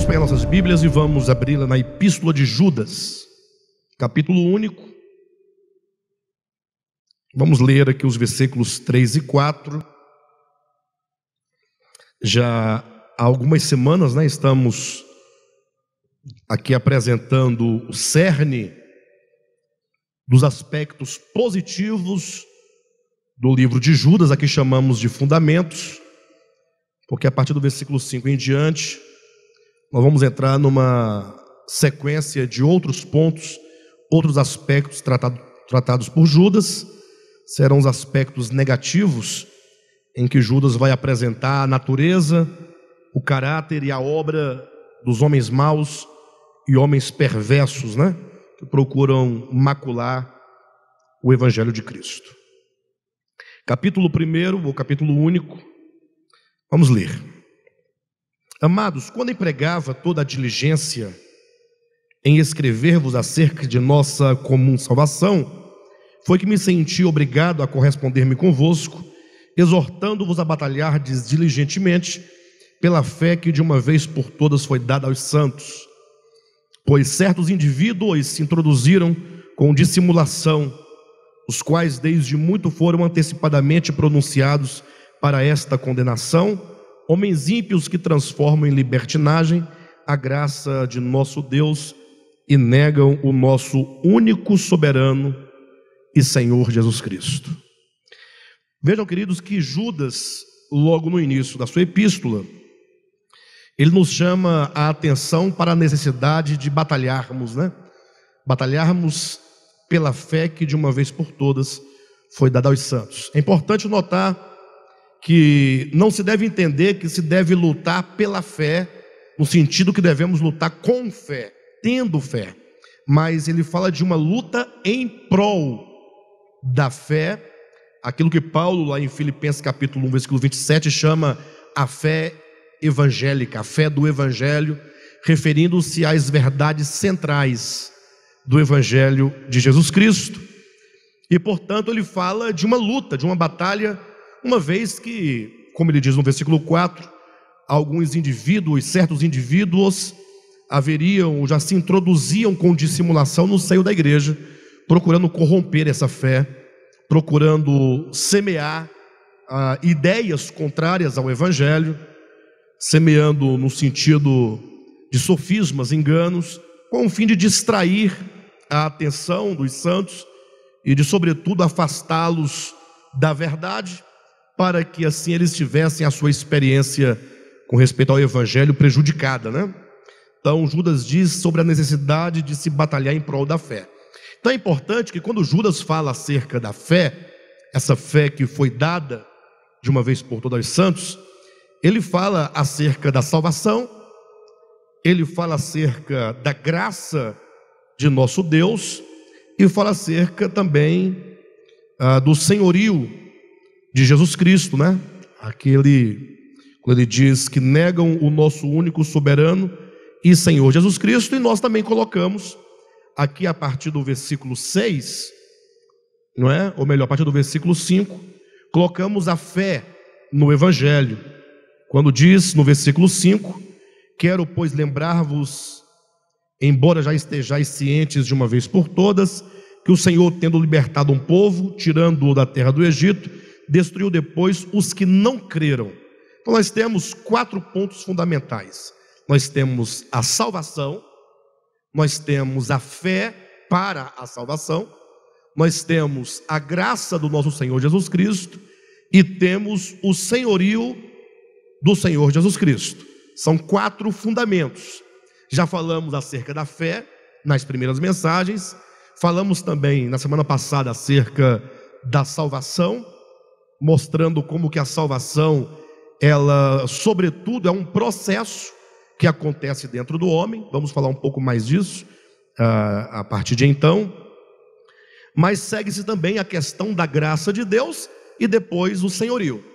Vamos pegar nossas Bíblias e vamos abri-la na Epístola de Judas, capítulo único. Vamos ler aqui os versículos 3 e 4. Já há algumas semanas, né, estamos aqui apresentando o cerne dos aspectos positivos do livro de Judas, aqui chamamos de fundamentos, porque a partir do versículo 5 em diante, nós vamos entrar numa sequência de outros pontos, outros aspectos tratado, tratados por Judas, serão os aspectos negativos, em que Judas vai apresentar a natureza, o caráter e a obra dos homens maus e homens perversos, né? Que procuram macular o Evangelho de Cristo. Capítulo 1, ou capítulo único, vamos ler. Amados, quando empregava toda a diligência em escrever-vos acerca de nossa comum salvação, foi que me senti obrigado a corresponder-me convosco, exortando-vos a batalhar diligentemente pela fé que de uma vez por todas foi dada aos santos. Pois certos indivíduos se introduziram com dissimulação, os quais desde muito foram antecipadamente pronunciados para esta condenação, homens ímpios que transformam em libertinagem a graça de nosso Deus e negam o nosso único soberano e Senhor Jesus Cristo. Vejam, queridos, que Judas, logo no início da sua epístola, ele nos chama a atenção para a necessidade de batalharmos, né? Batalharmos pela fé que de uma vez por todas foi dada aos santos. É importante notar que não se deve entender que se deve lutar pela fé, no sentido que devemos lutar com fé, tendo fé. Mas ele fala de uma luta em prol da fé, aquilo que Paulo, lá em Filipenses capítulo 1, versículo 27, chama a fé evangélica, a fé do evangelho, referindo-se às verdades centrais do evangelho de Jesus Cristo. E, portanto, ele fala de uma luta, de uma batalha uma vez que, como ele diz no versículo 4, alguns indivíduos, certos indivíduos, haveriam, já se introduziam com dissimulação no seio da igreja, procurando corromper essa fé, procurando semear ah, ideias contrárias ao evangelho, semeando no sentido de sofismas, enganos, com o fim de distrair a atenção dos santos e de, sobretudo, afastá-los da verdade para que assim eles tivessem a sua experiência com respeito ao evangelho prejudicada, né? Então Judas diz sobre a necessidade de se batalhar em prol da fé. Então é importante que quando Judas fala acerca da fé, essa fé que foi dada de uma vez por todas aos santos, ele fala acerca da salvação, ele fala acerca da graça de nosso Deus e fala acerca também ah, do senhorio de Jesus Cristo, né? Aquele, quando ele diz que negam o nosso único soberano e Senhor Jesus Cristo, e nós também colocamos aqui a partir do versículo 6, não é? Ou melhor, a partir do versículo 5, colocamos a fé no Evangelho, quando diz no versículo 5: Quero, pois, lembrar-vos, embora já estejais cientes de uma vez por todas, que o Senhor, tendo libertado um povo, tirando-o da terra do Egito, destruiu depois os que não creram. Então nós temos quatro pontos fundamentais. Nós temos a salvação, nós temos a fé para a salvação, nós temos a graça do nosso Senhor Jesus Cristo e temos o senhorio do Senhor Jesus Cristo. São quatro fundamentos. Já falamos acerca da fé nas primeiras mensagens, falamos também na semana passada acerca da salvação, mostrando como que a salvação, ela, sobretudo, é um processo que acontece dentro do homem. Vamos falar um pouco mais disso ah, a partir de então. Mas segue-se também a questão da graça de Deus e depois o senhorio.